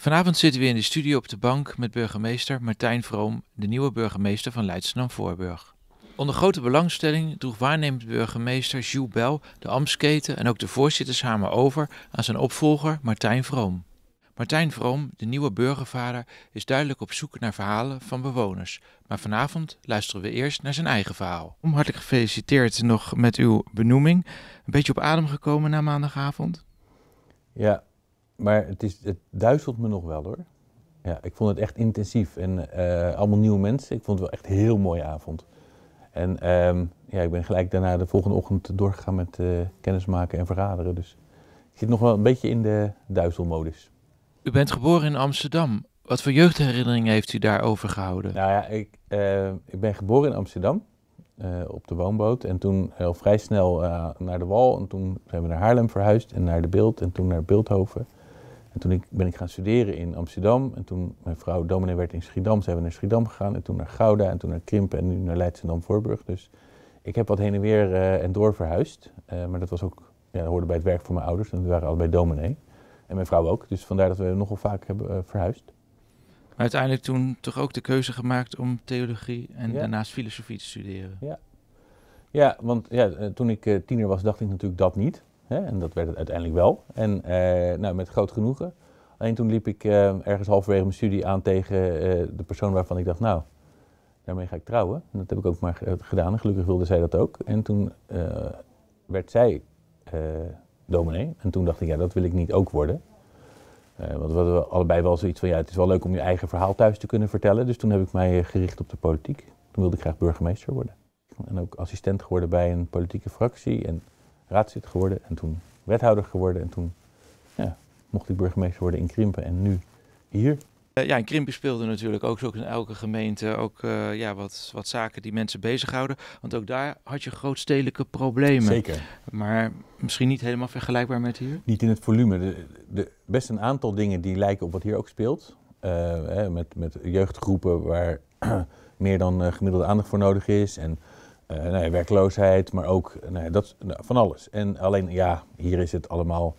Vanavond zitten we in de studio op de bank met burgemeester Martijn Vroom, de nieuwe burgemeester van Leidschendam-Voorburg. Onder grote belangstelling droeg waarnemend burgemeester Jules Bel de ambtsketen en ook de voorzittershamer over aan zijn opvolger Martijn Vroom. Martijn Vroom, de nieuwe burgervader, is duidelijk op zoek naar verhalen van bewoners. Maar vanavond luisteren we eerst naar zijn eigen verhaal. Hartelijk gefeliciteerd nog met uw benoeming. Een beetje op adem gekomen na maandagavond? Ja, maar het, is, het duizelt me nog wel hoor. Ja, ik vond het echt intensief en eh, allemaal nieuwe mensen. Ik vond het wel echt een heel mooie avond. En ehm, ja, ik ben gelijk daarna de volgende ochtend doorgegaan met uh, kennismaken en verraderen. Dus ik zit nog wel een beetje in de duizelmodus. U bent geboren in Amsterdam. Wat voor jeugdherinneringen heeft u daarover gehouden? Nou ja, ik, eh, ik ben geboren in Amsterdam. op de woonboot. En toen heel vrij snel naar de wal. En toen zijn we naar Haarlem verhuisd en naar de Beeld. En toen naar Beeldhoven. En toen ik, ben ik gaan studeren in Amsterdam. En toen mijn vrouw dominee werd in Schiedam. Zijn we naar Schiedam gegaan. En toen naar Gouda. En toen naar Krimpen. En nu naar Leidschendam-Voorburg. Dus ik heb wat heen en weer eh, en door verhuisd. Eh, maar dat was ook, ja, dat hoorde bij het werk van mijn ouders. En we waren allebei dominee. En mijn vrouw ook. Dus vandaar dat we nogal vaak hebben eh, verhuisd. Maar uiteindelijk toen toch ook de keuze gemaakt om theologie en daarnaast filosofie te studeren. Ja, ja want ja, toen ik tiener was dacht ik natuurlijk dat niet. Hè? En dat werd het uiteindelijk wel. En eh, nou, met groot genoegen. Alleen toen liep ik eh, ergens halverwege mijn studie aan tegen eh, de persoon waarvan ik dacht, nou, daarmee ga ik trouwen. En dat heb ik ook maar gedaan. En gelukkig wilde zij dat ook. En toen werd zij dominee. En toen dacht ik, ja, dat wil ik niet ook worden. want we hadden allebei wel zoiets van, ja, het is wel leuk om je eigen verhaal thuis te kunnen vertellen. Dus toen heb ik mij gericht op de politiek. Toen wilde ik graag burgemeester worden. En ook assistent geworden bij een politieke fractie. En Raadzit geworden en toen wethouder geworden. En toen ja, mocht ik burgemeester worden in Krimpen en nu hier. Eh, ja, in Krimpen speelde natuurlijk ook, zo in elke gemeente ook eh, ja, wat, wat zaken die mensen bezighouden. Want ook daar had je grootstedelijke problemen. Zeker. Maar misschien niet helemaal vergelijkbaar met hier? Niet in het volume. De, de, best een aantal dingen die lijken op wat hier ook speelt. Eh, hè, met, met jeugdgroepen waar meer dan gemiddelde aandacht voor nodig is. En uh, werkloosheid, maar ook nou dat, nou, van alles. En alleen ja, hier is het allemaal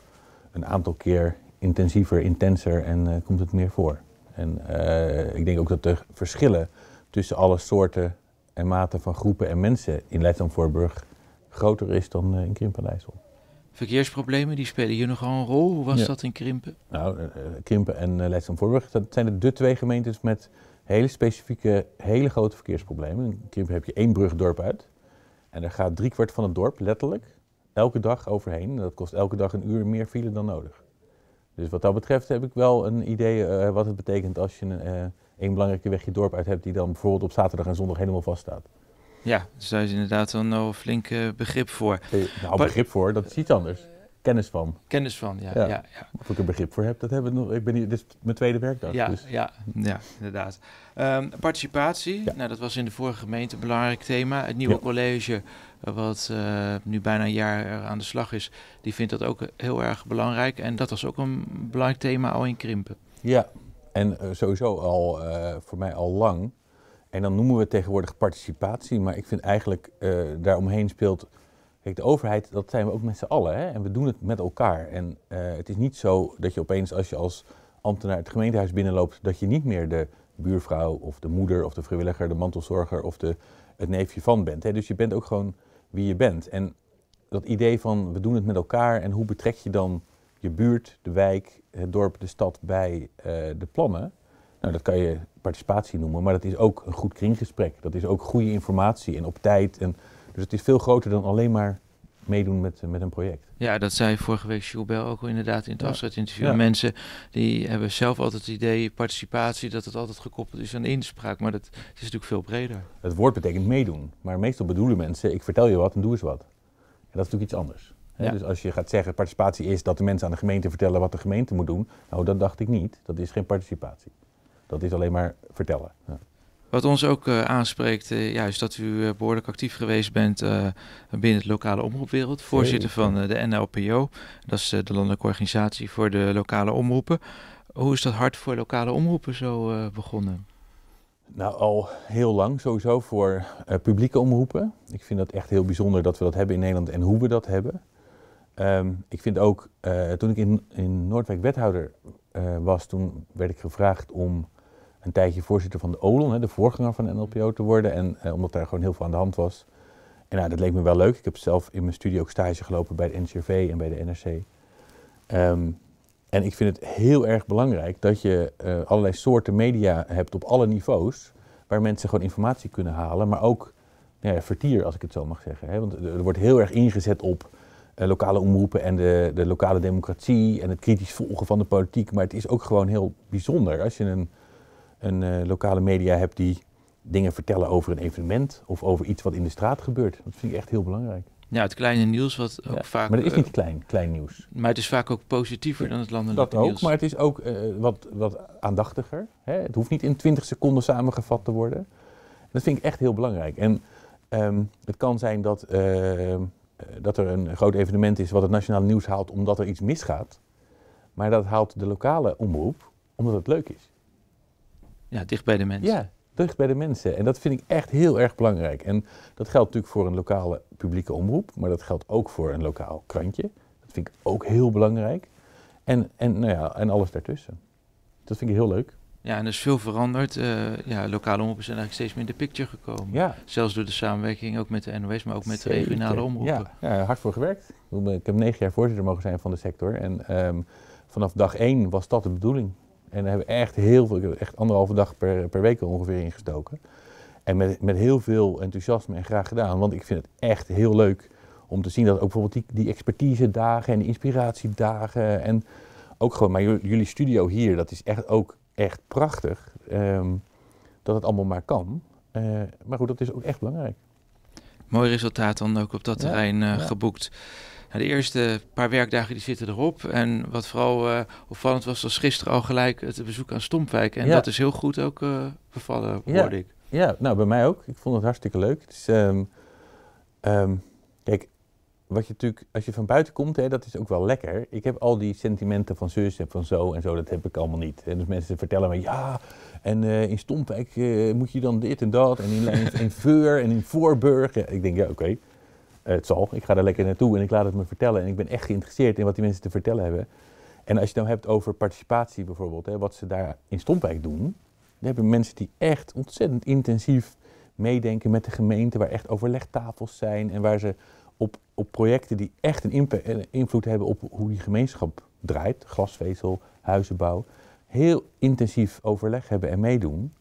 een aantal keer intensiever, intenser en eh, komt het meer voor. En eh, ik denk ook dat de verschillen tussen alle soorten en maten van groepen en mensen in Leidschendam-Voorburg groter is dan in Krimpen Verkeersproblemen, die spelen hier nogal een rol. Hoe was dat in Krimpen? Nou, Krimpen en Leidschendam-Voorburg, dat zijn de twee gemeentes met hele specifieke, hele grote verkeersproblemen. In Krimpen heb je één brugdorp uit. En er gaat driekwart van het dorp letterlijk elke dag overheen. En dat kost elke dag een uur meer file dan nodig. Dus wat dat betreft heb ik wel een idee eh, wat het betekent als je een, één eh, belangrijke weg je dorp uit hebt die dan bijvoorbeeld op zaterdag en zondag helemaal vaststaat. Ja, dus daar is inderdaad wel een eh, flink uh, begrip voor. Nou, begrip voor, dat is iets anders. Kennis van. Kennis van, ja. ja. ja, Of ik er begrip voor heb, dat hebben we nog. Ik ben hier, dit is mijn tweede werkdag. Ja, dus. ja, ja inderdaad. Ehm, participatie, nou, dat was in de vorige gemeente een belangrijk thema. Het nieuwe college, eh, wat eh, nu bijna een jaar aan de slag is, die vindt dat ook heel erg belangrijk. En dat was ook een belangrijk thema al in Krimpen. Ja, en eh, sowieso al voor mij al lang. En dan noemen we tegenwoordig participatie, maar ik vind eigenlijk daaromheen speelt Kijk, de overheid, dat zijn we ook met z'n allen. Hè? En we doen het met elkaar. En eh, het is niet zo dat je opeens als je als ambtenaar het gemeentehuis binnenloopt, dat je niet meer de buurvrouw of de moeder of de vrijwilliger, de mantelzorger of de, het neefje van bent. Hè? Dus je bent ook gewoon wie je bent. En dat idee van we doen het met elkaar en hoe betrek je dan je buurt, de wijk, het dorp, de stad bij eh, de plannen. Nou, dat kan je participatie noemen, maar dat is ook een goed kringgesprek. Dat is ook goede informatie en op tijd. En dus het is veel groter dan alleen maar meedoen met, eh, met een project. Ja, dat zei vorige week Schubel ook inderdaad in het ja. afscheidinterview. Mensen die hebben zelf altijd het idee, participatie, dat het altijd gekoppeld is aan inspraak. Maar dat is natuurlijk veel breder. Het woord betekent meedoen. Maar meestal bedoelen mensen, ik vertel je wat en doe eens wat. En dat is natuurlijk iets anders. Dus als je gaat zeggen, participatie is dat de mensen aan de gemeente vertellen wat de gemeente moet doen. Nou, dat dacht ik niet. Dat is geen participatie. Dat is alleen maar vertellen. Wat ons ook eh, aanspreekt, uh, eh, is dat u eh, behoorlijk actief geweest bent binnen het lokale omroepwereld. Voorzitter van de NLPO, dat is de landelijke organisatie voor de lokale omroepen. Hoe is dat hart voor lokale omroepen zo begonnen? Nou, al heel lang sowieso voor publieke omroepen. Ik vind dat echt heel bijzonder dat we dat hebben in Nederland en hoe we dat hebben. Ehm, ik vind ook, toen ik in, in Noordwijk wethouder was, toen werd ik gevraagd om een tijdje voorzitter van de OLON, de voorganger van de NLPO, mm. te worden. En eh, omdat daar gewoon heel veel aan de hand was. En ja, nou, dat leek me wel leuk. Ik heb zelf in mijn studie ook stage gelopen bij de NCRV en bij de NRC. Ehm, en ik vind het heel erg belangrijk dat je eh, allerlei soorten media hebt op alle niveaus, waar mensen gewoon informatie kunnen halen, maar ook nou ja, vertier, als ik het zo mag zeggen. Hè? Want er wordt heel erg ingezet op eh, lokale omroepen en de, de, lokale democratie en het kritisch volgen van de politiek. Maar het is ook gewoon heel bijzonder als je een een eh, lokale media hebt die dingen vertellen over een evenement of over iets wat in de straat gebeurt. Dat vind ik echt heel belangrijk. Ja, het kleine nieuws wat ook vaak... Maar het is niet eh, klein, klein nieuws. Maar het is vaak ook positiever dan het landelijke nieuws. Dat ook, maar het is ook eh, wat, wat aandachtiger. Hè? Het hoeft niet in 20 seconden samengevat te worden. Dat vind ik echt heel belangrijk. En ehm, het kan zijn dat, dat er een groot evenement is wat het nationale nieuws haalt omdat er iets misgaat. Maar dat haalt de lokale omroep omdat het leuk is. Ja, dicht bij de mensen. Ja, dicht bij de mensen. En dat vind ik echt heel erg belangrijk. En dat geldt natuurlijk voor een lokale publieke omroep, maar dat geldt ook voor een lokaal krantje. Dat vind ik ook heel belangrijk. En, en, nou ja, en alles daartussen. Dat vind ik heel leuk. Ja, en er is veel veranderd. Eh, ja, lokale omroepen zijn eigenlijk steeds meer in de picture gekomen. Ja. Zelfs door de samenwerking ook met de NOS, maar ook met de regionale omroepen. Ja, ja, hard voor gewerkt. Ik heb negen jaar voorzitter mogen zijn van de sector. En ehm, vanaf dag één was dat de bedoeling. En daar hebben we echt heel veel, echt anderhalve dag per, per week ongeveer ingestoken. En met, met heel veel enthousiasme en graag gedaan, want ik vind het echt heel leuk om te zien dat ook bijvoorbeeld die, die expertise dagen en inspiratiedagen en ook gewoon, maar jullie studio hier, dat is echt ook echt prachtig ehm, dat het allemaal maar kan. Eh, maar goed, dat is ook echt belangrijk. Mooi resultaat dan ook op dat terrein eh, geboekt de eerste paar werkdagen die zitten erop. En wat vooral eh, opvallend was, was gisteren al gelijk het bezoek aan Stompwijk. En dat is heel goed ook uh, eh, bevallen, ja. ik. Ja, nou bij mij ook. Ik vond het hartstikke leuk. Het is, ehm, ehm, kijk, wat je natuurlijk, als je van buiten komt, hè, dat is ook wel lekker. Ik heb al die sentimenten van zus en van zo en zo, dat heb ik allemaal niet. En dus mensen vertellen me, ja, en eh, in Stompwijk moet je dan dit en dat, en in, Veur en in Voorburg. ik denk, ja, oké, het zal, ik ga daar lekker naartoe en ik laat het me vertellen. En ik ben echt geïnteresseerd in wat die mensen te vertellen hebben. En als je het nou hebt over participatie bijvoorbeeld, hè, wat ze daar in Stompwijk doen, dan hebben mensen die echt ontzettend intensief meedenken met de gemeente, waar echt overlegtafels zijn en waar ze op, op projecten die echt een invloed hebben op hoe die gemeenschap draait, glasvezel, huizenbouw, heel intensief overleg hebben en meedoen.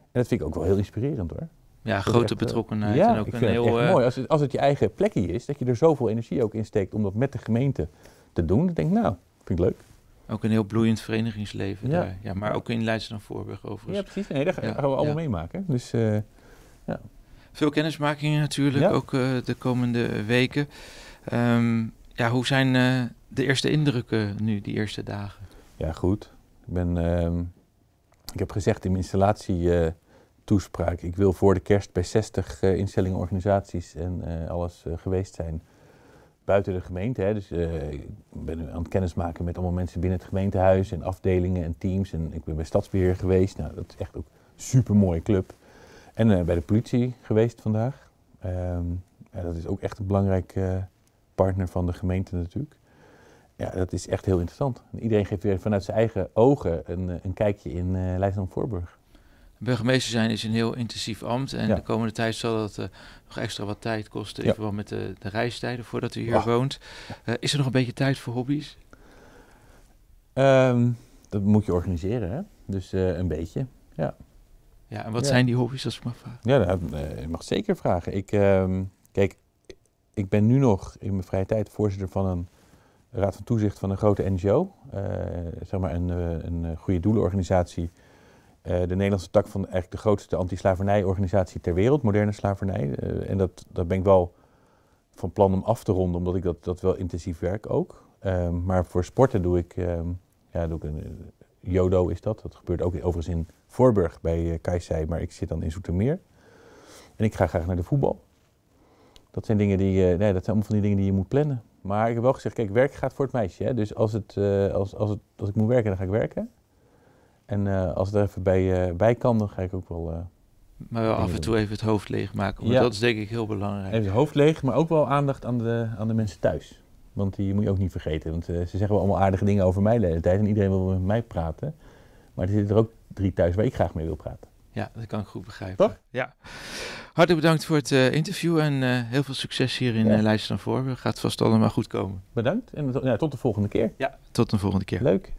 En dat vind ik ook wel heel inspirerend hoor. Ja, grote eh, betrokkenheid. Ja, en ook een heel, eh, mooi. Als het, als het je eigen plekje is, dat je er zoveel energie ook in steekt om dat met de gemeente te doen. Dan denk ik, nou, vind ik leuk. Ook een heel bloeiend verenigingsleven ja. daar. Ja, maar ook in Leidschendam-Voorburg overigens. Ja, precies. Nee, daar gaan we allemaal meemaken. Dus, eh, ja. Veel kennismaking natuurlijk, ook de komende weken. Ehm, ja, hoe zijn de eerste indrukken nu, die eerste dagen? Ja, goed. Ik, ben, ehm, ik heb gezegd in mijn installatie toespraak. Ik wil voor de kerst bij 60 uh, eh, instellingen, organisaties en eh, alles eh, geweest zijn. Buiten de gemeente. Hè. Dus ik ben nu aan het kennismaken met allemaal mensen binnen het gemeentehuis en afdelingen en teams. En ik ben bij Stadsbeheer geweest. Nou, dat is echt ook een supermooie club. En bij de politie geweest vandaag. Ehm, ja, dat is ook echt een belangrijk partner van de gemeente natuurlijk. Ja, dat is echt heel interessant. Iedereen geeft weer vanuit zijn eigen ogen een, een kijkje in uh, Leidschendam-Voorburg. Burgemeester zijn is een heel intensief ambt en de komende tijd zal dat eh, nog extra wat tijd kosten even ja. met de, de, reistijden voordat u hier woont. Eh, is er nog een beetje tijd voor hobby's? Ehm, dat moet je organiseren, hè? dus eh, een beetje, ja. Ja, en wat zijn die hobby's als ik mag vragen? Ja, nou, je mag zeker vragen. Ik, ehm, kijk, ik ben nu nog in mijn vrije tijd voorzitter van een raad van toezicht van een grote NGO. zeg maar een, een goede doelenorganisatie eh, de Nederlandse tak van eigenlijk de grootste antislavernijorganisatie ter wereld, moderne slavernij. Eh, en dat, dat ben ik wel van plan om af te ronden, omdat ik dat, dat wel intensief werk ook. Ehm, maar voor sporten doe ik, ehm, ja, doe ik een, eh, jodo is dat. Dat gebeurt ook overigens in Voorburg bij uh, maar ik zit dan in Zoetermeer. En ik ga graag naar de voetbal. Dat zijn dingen die, nee, dat zijn allemaal van die dingen die je moet plannen. Maar ik heb wel gezegd, kijk, werk gaat voor het meisje. Hè? Dus als, het, als, als, het, als ik moet werken, dan ga ik werken. En eh, als het er even eh, bij, kan, dan ga ik ook wel. Eh, maar wel af en toe even het hoofd leegmaken, want dat is denk ik heel belangrijk. Even het hoofd leeg, maar ook wel aandacht aan de, aan de mensen thuis. Want die moet je ook niet vergeten, want ze zeggen wel allemaal aardige dingen over mij de hele tijd en iedereen wil met mij praten. Maar er zitten er ook drie thuis waar ik graag mee wil praten. Ja, dat kan ik goed begrijpen. Toch? Ja. Hartelijk bedankt voor het interview en heel veel succes hier in ja. Leiden voor. Gaat vast allemaal goed komen. Bedankt en ja, tot de volgende keer. Ja, tot de volgende keer. Leuk.